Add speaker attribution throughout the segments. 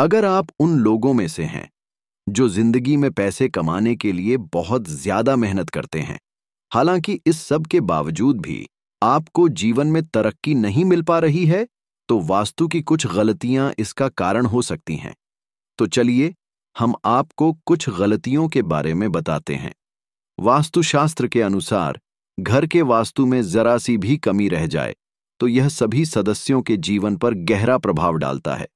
Speaker 1: अगर आप उन लोगों में से हैं जो जिंदगी में पैसे कमाने के लिए बहुत ज्यादा मेहनत करते हैं हालांकि इस सब के बावजूद भी आपको जीवन में तरक्की नहीं मिल पा रही है तो वास्तु की कुछ गलतियां इसका कारण हो सकती हैं तो चलिए हम आपको कुछ गलतियों के बारे में बताते हैं वास्तुशास्त्र के अनुसार घर के वास्तु में जरा सी भी कमी रह जाए तो यह सभी सदस्यों के जीवन पर गहरा प्रभाव डालता है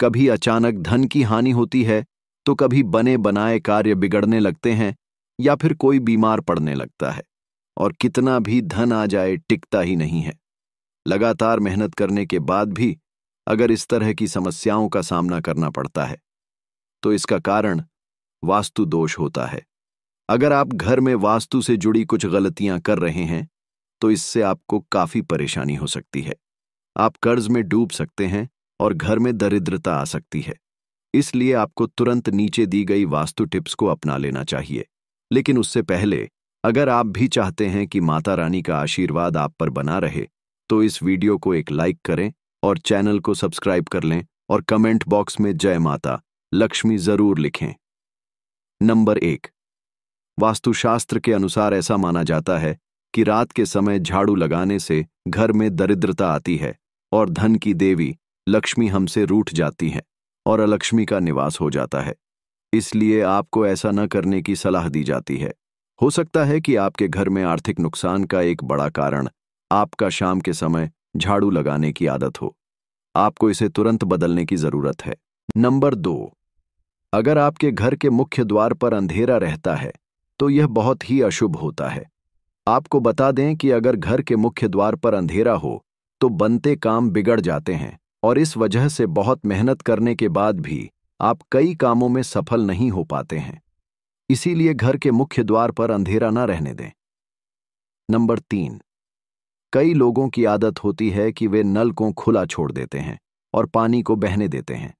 Speaker 1: कभी अचानक धन की हानि होती है तो कभी बने बनाए कार्य बिगड़ने लगते हैं या फिर कोई बीमार पड़ने लगता है और कितना भी धन आ जाए टिकता ही नहीं है लगातार मेहनत करने के बाद भी अगर इस तरह की समस्याओं का सामना करना पड़ता है तो इसका कारण वास्तु दोष होता है अगर आप घर में वास्तु से जुड़ी कुछ गलतियां कर रहे हैं तो इससे आपको काफी परेशानी हो सकती है आप कर्ज में डूब सकते हैं और घर में दरिद्रता आ सकती है इसलिए आपको तुरंत नीचे दी गई वास्तु टिप्स को अपना लेना चाहिए लेकिन उससे पहले अगर आप भी चाहते हैं कि माता रानी का आशीर्वाद आप पर बना रहे तो इस वीडियो को एक लाइक करें और चैनल को सब्सक्राइब कर लें और कमेंट बॉक्स में जय माता लक्ष्मी जरूर लिखें नंबर एक वास्तुशास्त्र के अनुसार ऐसा माना जाता है कि रात के समय झाड़ू लगाने से घर में दरिद्रता आती है और धन की देवी लक्ष्मी हमसे रूठ जाती हैं और अलक्ष्मी का निवास हो जाता है इसलिए आपको ऐसा न करने की सलाह दी जाती है हो सकता है कि आपके घर में आर्थिक नुकसान का एक बड़ा कारण आपका शाम के समय झाड़ू लगाने की आदत हो आपको इसे तुरंत बदलने की जरूरत है नंबर दो अगर आपके घर के मुख्य द्वार पर अंधेरा रहता है तो यह बहुत ही अशुभ होता है आपको बता दें कि अगर घर के मुख्य द्वार पर अंधेरा हो तो बनते काम बिगड़ जाते हैं और इस वजह से बहुत मेहनत करने के बाद भी आप कई कामों में सफल नहीं हो पाते हैं इसीलिए घर के मुख्य द्वार पर अंधेरा न रहने दें नंबर तीन कई लोगों की आदत होती है कि वे नल को खुला छोड़ देते हैं और पानी को बहने देते हैं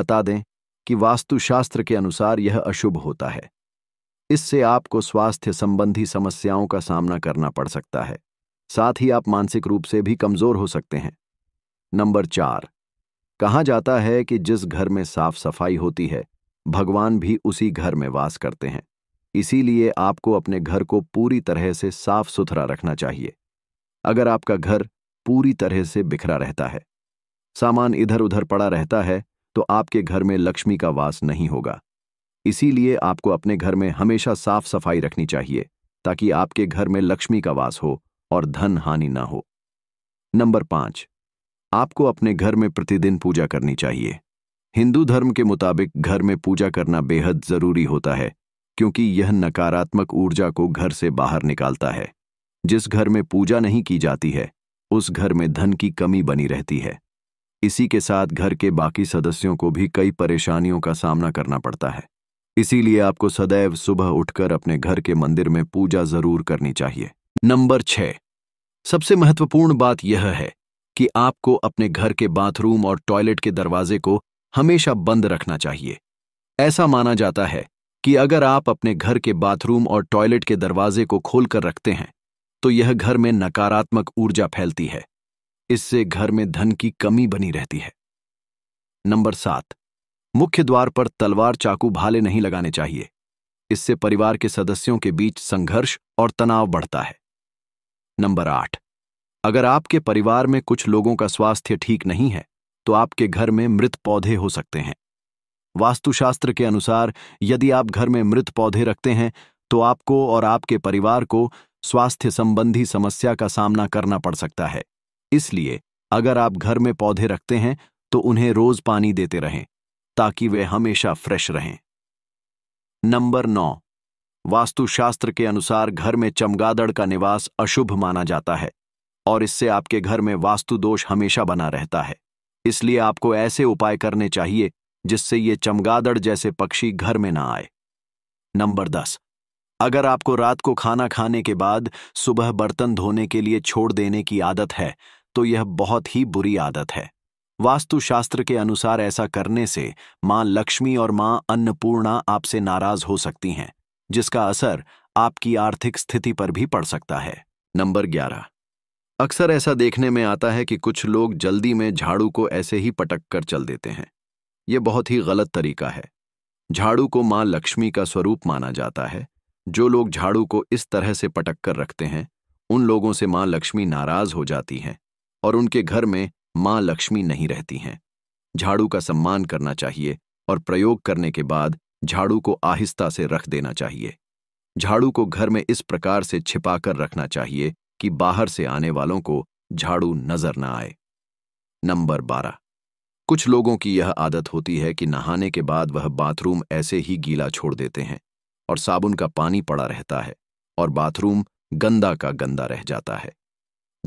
Speaker 1: बता दें कि वास्तुशास्त्र के अनुसार यह अशुभ होता है इससे आपको स्वास्थ्य संबंधी समस्याओं का सामना करना पड़ सकता है साथ ही आप मानसिक रूप से भी कमजोर हो सकते हैं नंबर चार कहा जाता है कि जिस घर में साफ सफाई होती है भगवान भी उसी घर में वास करते हैं इसीलिए आपको अपने घर को पूरी तरह से साफ सुथरा रखना चाहिए अगर आपका घर पूरी तरह से बिखरा रहता है सामान इधर उधर पड़ा रहता है तो आपके घर में लक्ष्मी का वास नहीं होगा इसीलिए आपको अपने घर में हमेशा साफ सफाई रखनी चाहिए ताकि आपके घर में लक्ष्मी का वास हो और धन हानि ना हो नंबर पांच आपको अपने घर में प्रतिदिन पूजा करनी चाहिए हिंदू धर्म के मुताबिक घर में पूजा करना बेहद जरूरी होता है क्योंकि यह नकारात्मक ऊर्जा को घर से बाहर निकालता है जिस घर में पूजा नहीं की जाती है उस घर में धन की कमी बनी रहती है इसी के साथ घर के बाकी सदस्यों को भी कई परेशानियों का सामना करना पड़ता है इसीलिए आपको सदैव सुबह उठकर अपने घर के मंदिर में पूजा जरूर करनी चाहिए नंबर छह सबसे महत्वपूर्ण बात यह है कि आपको अपने घर के बाथरूम और टॉयलेट के दरवाजे को हमेशा बंद रखना चाहिए ऐसा माना जाता है कि अगर आप अपने घर के बाथरूम और टॉयलेट के दरवाजे को खोलकर रखते हैं तो यह घर में नकारात्मक ऊर्जा फैलती है इससे घर में धन की कमी बनी रहती है नंबर सात मुख्य द्वार पर तलवार चाकू भाले नहीं लगाने चाहिए इससे परिवार के सदस्यों के बीच संघर्ष और तनाव बढ़ता है नंबर आठ अगर आपके परिवार में कुछ लोगों का स्वास्थ्य ठीक नहीं है तो आपके घर में मृत पौधे हो सकते हैं वास्तुशास्त्र के अनुसार यदि आप घर में मृत पौधे रखते हैं तो आपको और आपके परिवार को स्वास्थ्य संबंधी समस्या का सामना करना पड़ सकता है इसलिए अगर आप घर में पौधे रखते हैं तो उन्हें रोज पानी देते रहें ताकि वे हमेशा फ्रेश रहें नंबर नौ वास्तुशास्त्र के अनुसार घर में चमगादड़ का निवास अशुभ माना जाता है और इससे आपके घर में वास्तु दोष हमेशा बना रहता है इसलिए आपको ऐसे उपाय करने चाहिए जिससे ये चमगादड़ जैसे पक्षी घर में ना आए नंबर दस अगर आपको रात को खाना खाने के बाद सुबह बर्तन धोने के लिए छोड़ देने की आदत है तो यह बहुत ही बुरी आदत है वास्तुशास्त्र के अनुसार ऐसा करने से मां लक्ष्मी और मां अन्नपूर्णा आपसे नाराज हो सकती हैं जिसका असर आपकी आर्थिक स्थिति पर भी पड़ सकता है नंबर ग्यारह अक्सर ऐसा देखने में आता है कि कुछ लोग जल्दी में झाड़ू को ऐसे ही पटक कर चल देते हैं ये बहुत ही गलत तरीका है झाड़ू को मां लक्ष्मी का स्वरूप माना जाता है जो लोग झाड़ू को इस तरह से पटक कर रखते हैं उन लोगों से मां लक्ष्मी नाराज हो जाती हैं और उनके घर में मां लक्ष्मी नहीं रहती हैं झाड़ू का सम्मान करना चाहिए और प्रयोग करने के बाद झाड़ू को आहिस्ता से रख देना चाहिए झाड़ू को घर में इस प्रकार से छिपाकर रखना चाहिए कि बाहर से आने वालों को झाड़ू नजर ना आए नंबर बारह कुछ लोगों की यह आदत होती है कि नहाने के बाद वह बाथरूम ऐसे ही गीला छोड़ देते हैं और साबुन का पानी पड़ा रहता है और बाथरूम गंदा का गंदा रह जाता है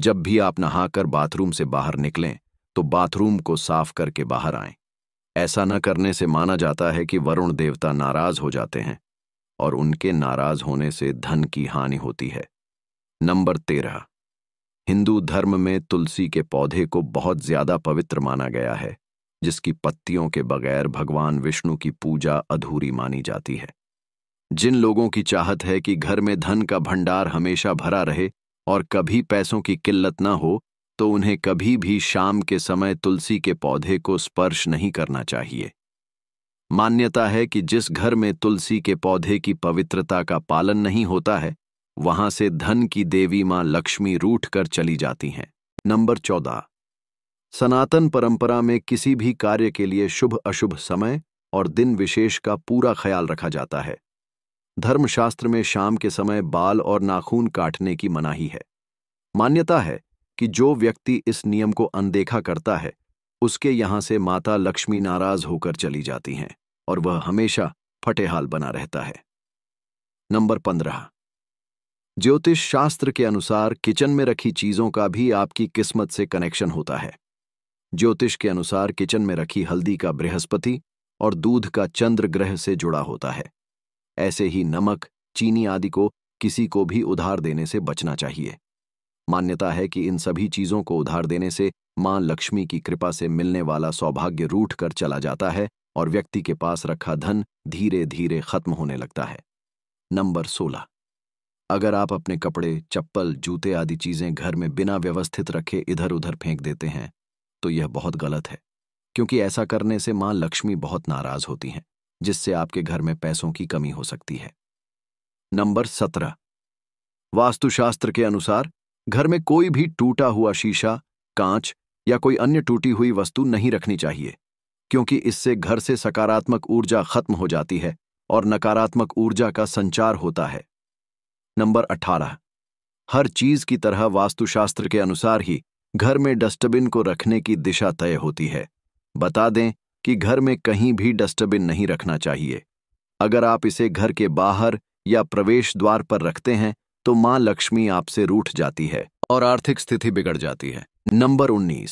Speaker 1: जब भी आप नहाकर बाथरूम से बाहर निकलें तो बाथरूम को साफ करके बाहर आएं ऐसा न करने से माना जाता है कि वरुण देवता नाराज हो जाते हैं और उनके नाराज होने से धन की हानि होती है नंबर तेरह हिंदू धर्म में तुलसी के पौधे को बहुत ज्यादा पवित्र माना गया है जिसकी पत्तियों के बगैर भगवान विष्णु की पूजा अधूरी मानी जाती है जिन लोगों की चाहत है कि घर में धन का भंडार हमेशा भरा रहे और कभी पैसों की किल्लत ना हो तो उन्हें कभी भी शाम के समय तुलसी के पौधे को स्पर्श नहीं करना चाहिए मान्यता है कि जिस घर में तुलसी के पौधे की पवित्रता का पालन नहीं होता है वहां से धन की देवी मां लक्ष्मी रूठ कर चली जाती हैं नंबर चौदह सनातन परंपरा में किसी भी कार्य के लिए शुभ अशुभ समय और दिन विशेष का पूरा ख्याल रखा जाता है धर्मशास्त्र में शाम के समय बाल और नाखून काटने की मनाही है मान्यता है कि जो व्यक्ति इस नियम को अनदेखा करता है उसके यहां से माता लक्ष्मी नाराज होकर चली जाती हैं और वह हमेशा फटेहाल बना रहता है नंबर पंद्रह ज्योतिष शास्त्र के अनुसार किचन में रखी चीजों का भी आपकी किस्मत से कनेक्शन होता है ज्योतिष के अनुसार किचन में रखी हल्दी का बृहस्पति और दूध का चंद्र ग्रह से जुड़ा होता है ऐसे ही नमक चीनी आदि को किसी को भी उधार देने से बचना चाहिए मान्यता है कि इन सभी चीजों को उधार देने से मां लक्ष्मी की कृपा से मिलने वाला सौभाग्य रूठ कर चला जाता है और व्यक्ति के पास रखा धन धीरे धीरे खत्म होने लगता है नंबर सोलह अगर आप अपने कपड़े चप्पल जूते आदि चीजें घर में बिना व्यवस्थित रखे इधर उधर फेंक देते हैं तो यह बहुत गलत है क्योंकि ऐसा करने से मां लक्ष्मी बहुत नाराज होती हैं जिससे आपके घर में पैसों की कमी हो सकती है नंबर सत्रह वास्तुशास्त्र के अनुसार घर में कोई भी टूटा हुआ शीशा कांच या कोई अन्य टूटी हुई वस्तु नहीं रखनी चाहिए क्योंकि इससे घर से सकारात्मक ऊर्जा खत्म हो जाती है और नकारात्मक ऊर्जा का संचार होता है नंबर 18 हर चीज की तरह वास्तुशास्त्र के अनुसार ही घर में डस्टबिन को रखने की दिशा तय होती है बता दें कि घर में कहीं भी डस्टबिन नहीं रखना चाहिए अगर आप इसे घर के बाहर या प्रवेश द्वार पर रखते हैं तो मां लक्ष्मी आपसे रूठ जाती है और आर्थिक स्थिति बिगड़ जाती है नंबर 19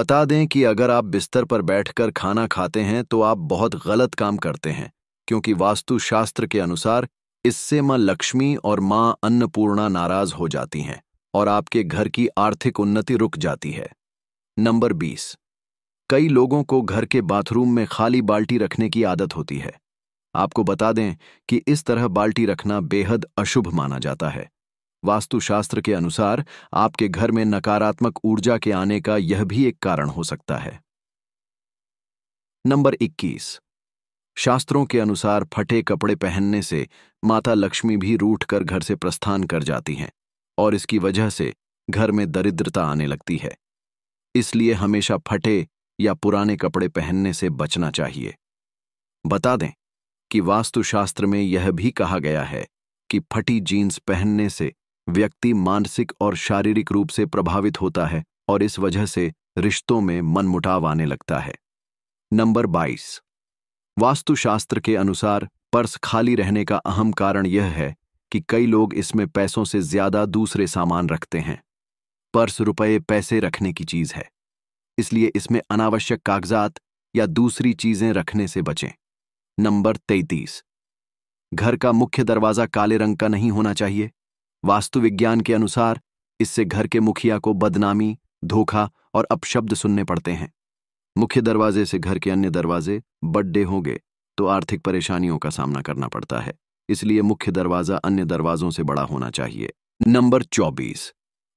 Speaker 1: बता दें कि अगर आप बिस्तर पर बैठकर खाना खाते हैं तो आप बहुत गलत काम करते हैं क्योंकि वास्तुशास्त्र के अनुसार इससे मां लक्ष्मी और मां अन्नपूर्णा नाराज हो जाती हैं और आपके घर की आर्थिक उन्नति रुक जाती है नंबर बीस कई लोगों को घर के बाथरूम में खाली बाल्टी रखने की आदत होती है आपको बता दें कि इस तरह बाल्टी रखना बेहद अशुभ माना जाता है वास्तुशास्त्र के अनुसार आपके घर में नकारात्मक ऊर्जा के आने का यह भी एक कारण हो सकता है नंबर इक्कीस शास्त्रों के अनुसार फटे कपड़े पहनने से माता लक्ष्मी भी रूठ कर घर से प्रस्थान कर जाती हैं और इसकी वजह से घर में दरिद्रता आने लगती है इसलिए हमेशा फटे या पुराने कपड़े पहनने से बचना चाहिए बता दें कि वास्तुशास्त्र में यह भी कहा गया है कि फटी जीन्स पहनने से व्यक्ति मानसिक और शारीरिक रूप से प्रभावित होता है और इस वजह से रिश्तों में मनमुटाव आने लगता है नंबर बाईस वास्तुशास्त्र के अनुसार पर्स खाली रहने का अहम कारण यह है कि कई लोग इसमें पैसों से ज्यादा दूसरे सामान रखते हैं पर्स रुपए पैसे रखने की चीज है इसलिए इसमें अनावश्यक कागजात या दूसरी चीजें रखने से बचें नंबर तैतीस घर का मुख्य दरवाजा काले रंग का नहीं होना चाहिए वास्तु विज्ञान के अनुसार इससे घर के मुखिया को बदनामी धोखा और अपशब्द सुनने पड़ते हैं मुख्य दरवाजे से घर के अन्य दरवाजे बड्डे होंगे तो आर्थिक परेशानियों का सामना करना पड़ता है इसलिए मुख्य दरवाजा अन्य दरवाजों से बड़ा होना चाहिए नंबर 24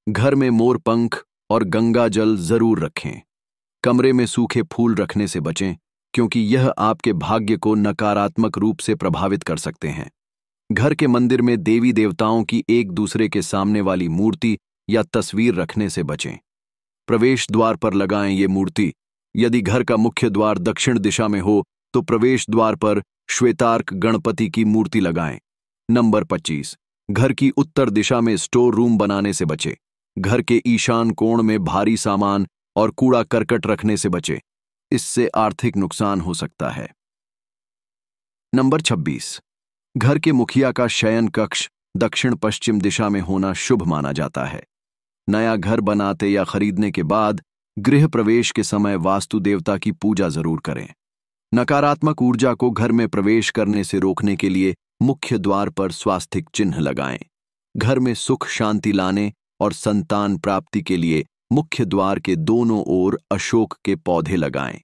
Speaker 1: घर में मोर पंख और गंगा जल जरूर रखें कमरे में सूखे फूल रखने से बचें क्योंकि यह आपके भाग्य को नकारात्मक रूप से प्रभावित कर सकते हैं घर के मंदिर में देवी देवताओं की एक दूसरे के सामने वाली मूर्ति या तस्वीर रखने से बचें प्रवेश द्वार पर लगाएं ये मूर्ति यदि घर का मुख्य द्वार दक्षिण दिशा में हो तो प्रवेश द्वार पर श्वेतार्क गणपति की मूर्ति लगाएं नंबर 25 घर की उत्तर दिशा में स्टोर रूम बनाने से बचे घर के ईशान कोण में भारी सामान और कूड़ा करकट रखने से बचे इससे आर्थिक नुकसान हो सकता है नंबर 26 घर के मुखिया का शयन कक्ष दक्षिण पश्चिम दिशा में होना शुभ माना जाता है नया घर बनाते या खरीदने के बाद गृह प्रवेश के समय वास्तु देवता की पूजा जरूर करें नकारात्मक ऊर्जा को घर में प्रवेश करने से रोकने के लिए मुख्य द्वार पर स्वास्थिक चिन्ह लगाएं घर में सुख शांति लाने और संतान प्राप्ति के लिए मुख्य द्वार के दोनों ओर अशोक के पौधे लगाएं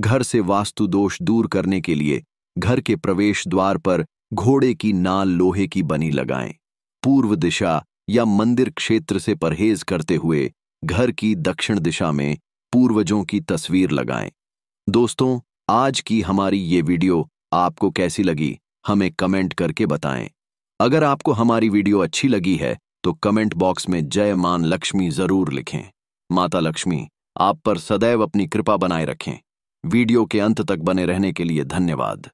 Speaker 1: घर से वास्तु दोष दूर करने के लिए घर के प्रवेश द्वार पर घोड़े की नाल लोहे की बनी लगाएं पूर्व दिशा या मंदिर क्षेत्र से परहेज करते हुए घर की दक्षिण दिशा में पूर्वजों की तस्वीर लगाएं। दोस्तों आज की हमारी ये वीडियो आपको कैसी लगी हमें कमेंट करके बताएं अगर आपको हमारी वीडियो अच्छी लगी है तो कमेंट बॉक्स में जय मान लक्ष्मी जरूर लिखें माता लक्ष्मी आप पर सदैव अपनी कृपा बनाए रखें वीडियो के अंत तक बने रहने के लिए धन्यवाद